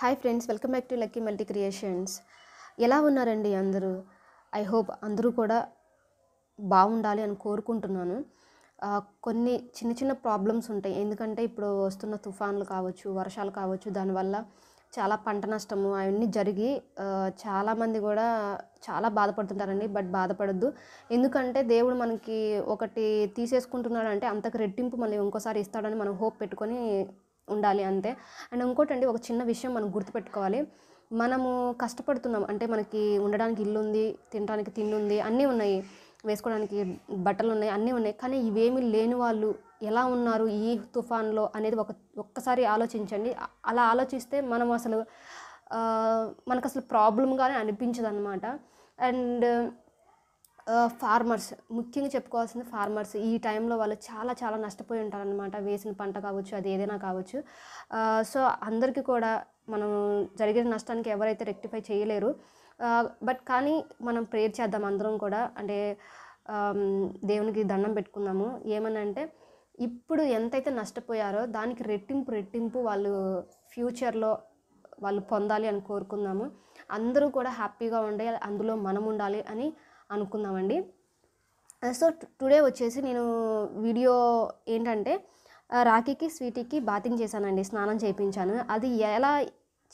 hi friends welcome back to lucky multi creations ఎలా ఉన్నారండి అందరూ ఐ హోప్ అందరూ కూడా బాగుండాలి అని కోరుకుంటున్నాను కొన్ని చిన్న చిన్న ప్రాబ్లమ్స్ ఉంటాయి ఎందుకంటే ఇప్పుడు వస్తున్న తుఫాన్లు కావచ్చు వర్షాలు కావచ్చు దానివల్ల చాలా పంట నష్టము అవన్నీ జరిగి చాలామంది కూడా చాలా బాధపడుతుంటారండి బట్ బాధపడద్దు ఎందుకంటే దేవుడు మనకి ఒకటి తీసేసుకుంటున్నాడు అంటే అంతకు రెట్టింపు మళ్ళీ ఇంకోసారి ఇస్తాడని మనం హోప్ పెట్టుకొని ఉండాలి అంతే అండ్ ఇంకోటి అండి ఒక చిన్న విషయం మనం గుర్తుపెట్టుకోవాలి మనము కష్టపడుతున్నాం అంటే మనకి ఉండడానికి ఇల్లు ఉంది తినడానికి తిండి ఉంది అన్నీ ఉన్నాయి వేసుకోవడానికి బట్టలు ఉన్నాయి అన్నీ ఉన్నాయి కానీ ఇవేమీ లేని వాళ్ళు ఎలా ఉన్నారు ఈ తుఫాన్లో అనేది ఒక ఒక్కసారి ఆలోచించండి అలా ఆలోచిస్తే మనం అసలు మనకు అసలు ప్రాబ్లమ్గానే అనిపించదు అనమాట అండ్ ఫార్మర్స్ ముఖ్యంగా చెప్పుకోవాల్సింది ఫార్మర్స్ ఈ టైంలో వాళ్ళు చాలా చాలా నష్టపోయి ఉంటారనమాట వేసిన పంట కావచ్చు అది ఏదైనా కావచ్చు సో అందరికీ కూడా మనం జరిగిన నష్టానికి ఎవరైతే రెక్టిఫై చేయలేరు బట్ కానీ మనం ప్రేర్ చేద్దాం అందరం కూడా అంటే దేవునికి దండం పెట్టుకుందాము అంటే ఇప్పుడు ఎంతైతే నష్టపోయారో దానికి రెట్టింపు రెట్టింపు వాళ్ళు ఫ్యూచర్లో వాళ్ళు పొందాలి అని కోరుకుందాము అందరూ కూడా హ్యాపీగా ఉండే అందులో మనం ఉండాలి అని అనుకుందామండి సో టుడే వచ్చేసి నేను వీడియో ఏంటంటే రాఖీకి స్వీటీకి బాతింగ్ చేశానండి స్నానం చేయించాను అది ఎలా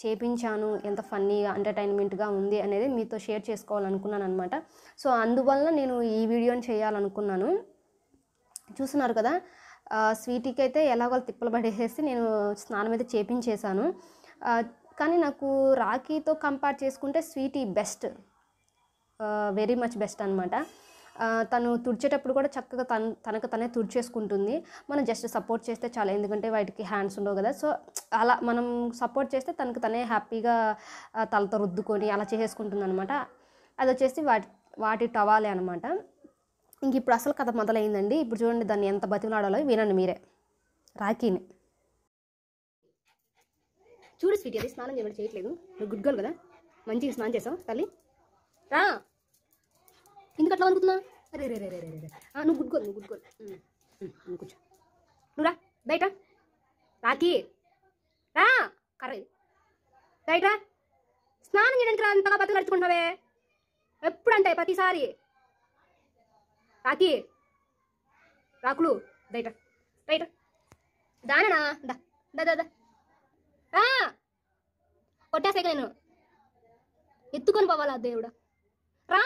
చేపించాను ఎంత ఫన్నీగా ఎంటర్టైన్మెంట్గా ఉంది అనేది మీతో షేర్ చేసుకోవాలనుకున్నాను అనమాట సో అందువల్ల నేను ఈ వీడియోని చేయాలనుకున్నాను చూస్తున్నారు కదా స్వీటీకి అయితే ఎలాగో తిప్పలు పడేసేసి నేను స్నానం అయితే చేపించేశాను కానీ నాకు రాఖీతో కంపేర్ చేసుకుంటే Sweety best very much best అనమాట తను తుడిచేటప్పుడు కూడా చక్కగా తన తనకు తనే తుడిచేసుకుంటుంది మనం జస్ట్ సపోర్ట్ చేస్తే చాలా ఎందుకంటే వాటికి హ్యాండ్స్ ఉండవు కదా సో అలా మనం సపోర్ట్ చేస్తే తనకు తనే హ్యాపీగా తలతో రుద్దుకొని అలా చేసేసుకుంటుంది అనమాట అది వచ్చేసి వాటి వాటి టవాలే అనమాట ఇంక ఇప్పుడు అసలు కథ మొదలైందండి ఇప్పుడు చూడండి దాన్ని ఎంత బతిమలాడాలో వినండి మీరే రాఖీని చూడు స్వీట్ అది స్నానం చేయడం చేయట్లేదు నువ్వు గుడ్ కదా మంచిగా స్నానం చేసావు తల్లి రా ఎందుకు అట్లా అనుకుతున్నా రే రే రే రే నువ్వు నువ్వు కోల్ నువ్వు గుడ్ కోల్ కూర్చో నువ్వురా బయట రాకి రా కర్రీ బయట స్నానం చేయడానికి రా అంతగా బతులు నడుచుకుంటున్నావే అంటే ప్రతిసారి రాకి రాకులు బయట బయట దాననా దా దా దా కొట్టేసాక నేను ఎత్తుకొని పోవాలా దేవుడా రా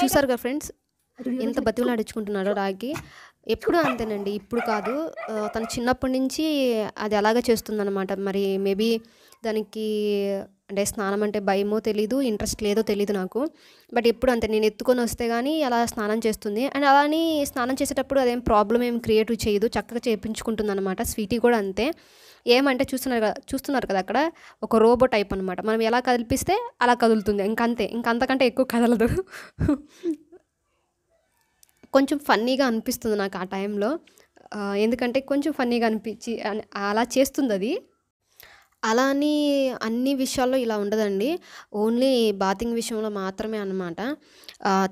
చూసారు కదా ఫ్రెండ్స్ ఎంత బతుకులు నడుచుకుంటున్నారో రాగి ఎప్పుడు అంతేనండి ఇప్పుడు కాదు తను చిన్నప్పటి నుంచి అది అలాగే చేస్తుందన్నమాట మరి మేబీ దానికి అంటే స్నానం అంటే భయమో తెలీదు ఇంట్రెస్ట్ లేదో తెలీదు నాకు బట్ ఎప్పుడు అంతే నేను ఎత్తుకొని వస్తే కానీ అలా స్నానం చేస్తుంది అండ్ అలానే స్నానం చేసేటప్పుడు అదేం ప్రాబ్లం ఏం క్రియేట్ చేయదు చక్కగా చేయించుకుంటుంది అనమాట స్వీటీ కూడా అంతే ఏమంటే చూస్తున్నారు కదా చూస్తున్నారు కదా అక్కడ ఒక రోబో టైప్ అనమాట మనం ఎలా కదిలిపిస్తే అలా కదులుతుంది ఇంకంతే ఇంకంతకంటే ఎక్కువ కదలదు కొంచెం ఫన్నీగా అనిపిస్తుంది నాకు ఆ టైంలో ఎందుకంటే కొంచెం ఫన్నీగా అనిపించి అలా చేస్తుంది అది అలా అని అన్ని విషయాల్లో ఇలా ఉండదండి ఓన్లీ బాతింగ్ విషయంలో మాత్రమే అనమాట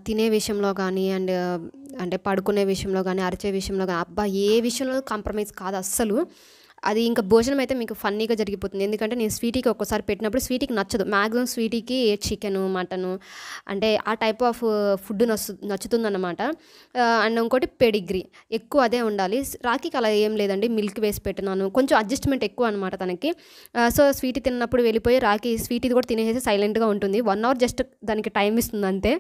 తినే విషయంలో కానీ అండ్ అంటే పడుకునే విషయంలో కానీ అరిచే విషయంలో కానీ అబ్బా ఏ విషయంలో కాంప్రమైజ్ కాదు అస్సలు అది ఇంకా భోజనం అయితే మీకు ఫన్నీగా జరిగిపోతుంది ఎందుకంటే నేను స్వీటీకి ఒక్కసారి పెట్టినప్పుడు స్వీటీకి నచ్చదు మ్యాక్సిమం స్వీటీకి చికెను మటను అంటే ఆ టైప్ ఆఫ్ ఫుడ్ నచ్చు నచ్చుతుందన్నమాట అండ్ ఇంకోటి పెడిగ్రీ ఎక్కువ అదే ఉండాలి రాఖీకి అలా ఏం లేదండి మిల్క్ వేసి పెట్టినాను కొంచెం అడ్జస్ట్మెంట్ ఎక్కువ అనమాట తనకి సో స్వీటీ తిన్నప్పుడు వెళ్ళిపోయి రాఖీ స్వీటీది కూడా తినేసి సైలెంట్గా ఉంటుంది వన్ అవర్ జస్ట్ దానికి టైం ఇస్తుంది అంతే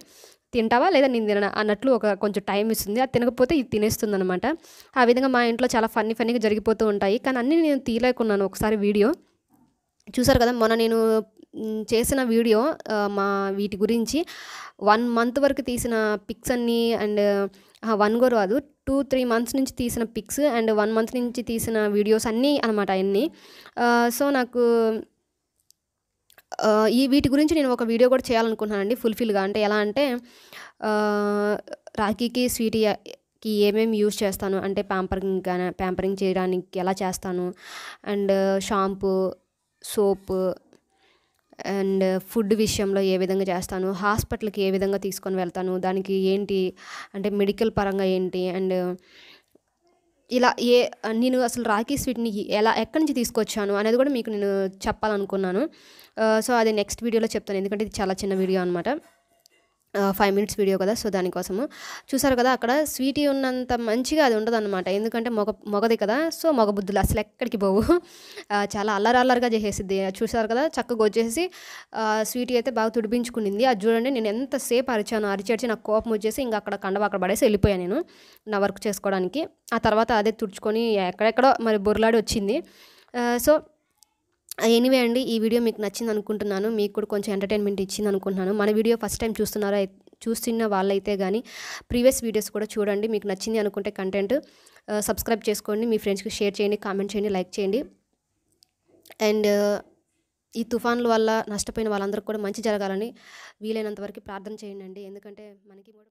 తింటావా లేదా నేను తిననా అన్నట్లు ఒక కొంచెం టైం ఇస్తుంది అది తినకపోతే ఇది తినేస్తుంది అనమాట ఆ విధంగా మా ఇంట్లో చాలా ఫన్నీ ఫన్నీగా జరిగిపోతూ ఉంటాయి కానీ అన్నీ నేను తీయలేకున్నాను ఒకసారి వీడియో చూసారు కదా మొన్న నేను చేసిన వీడియో మా వీటి గురించి వన్ మంత్ వరకు తీసిన పిక్స్ అన్నీ అండ్ వన్ గో రాదు టూ త్రీ మంత్స్ నుంచి తీసిన పిక్స్ అండ్ వన్ మంత్ నుంచి తీసిన వీడియోస్ అన్నీ అనమాట అన్నీ సో నాకు ఈ వీటి గురించి నేను ఒక వీడియో కూడా చేయాలనుకుంటున్నానండి ఫుల్ఫిల్గా అంటే ఎలా అంటే రాఖీకి స్వీటీకి ఏమేమి యూజ్ చేస్తాను అంటే ప్యాంపరింగ్ కానీ ప్యాంపరింగ్ చేయడానికి ఎలా చేస్తాను and shampoo soap and food విషయంలో ఏ విధంగా చేస్తాను హాస్పిటల్కి ఏ విధంగా తీసుకొని వెళ్తాను దానికి ఏంటి అంటే మెడికల్ పరంగా ఏంటి అండ్ ఇలా ఏ నేను అసలు రాఖీ స్వీట్ని ఎలా ఎక్కడి నుంచి తీసుకొచ్చాను అనేది కూడా మీకు నేను చెప్పాలనుకున్నాను సో అది నెక్స్ట్ వీడియోలో చెప్తాను ఎందుకంటే ఇది చాలా చిన్న వీడియో అనమాట ఫైవ్ మినిట్స్ వీడియో కదా సో దానికోసము చూసారు కదా అక్కడ స్వీటీ ఉన్నంత మంచిగా అది ఉండదన్నమాట ఎందుకంటే మొగ మొగది కదా సో మొగ బుద్ధులు అసలు ఎక్కడికి పోవు చాలా అల్లర్ అల్లరిగా చేసేసిద్ది చూసారు కదా చక్కగా వచ్చేసి స్వీటీ అయితే బాగా తుడిపించుకునింది అది చూడండి నేను ఎంతసేపు అరిచాను అరిచేర్చి నాకు కోపం వచ్చేసి ఇంకా అక్కడ కండవ అక్కడ పడేసి వెళ్ళిపోయాను నేను నా వర్క్ చేసుకోవడానికి ఆ తర్వాత అదే తుడుచుకొని ఎక్కడెక్కడో మరి బొర్లాడి వచ్చింది సో ఎనివే అండి ఈ వీడియో మీకు నచ్చింది అనుకుంటున్నాను మీకు కూడా కొంచెం ఎంటర్టైన్మెంట్ ఇచ్చింది అనుకుంటున్నాను మన వీడియో ఫస్ట్ టైం చూస్తున్నారా చూస్తున్న వాళ్ళైతే కానీ ప్రీవియస్ వీడియోస్ కూడా చూడండి మీకు నచ్చింది అనుకుంటే కంటెంట్ సబ్స్క్రైబ్ చేసుకోండి మీ ఫ్రెండ్స్కి షేర్ చేయండి కామెంట్ చేయండి లైక్ చేయండి అండ్ ఈ తుఫాన్ల వల్ల నష్టపోయిన వాళ్ళందరికీ కూడా మంచి జరగాలని వీలైనంత వరకు ప్రార్థన చేయండి ఎందుకంటే మనకి కూడా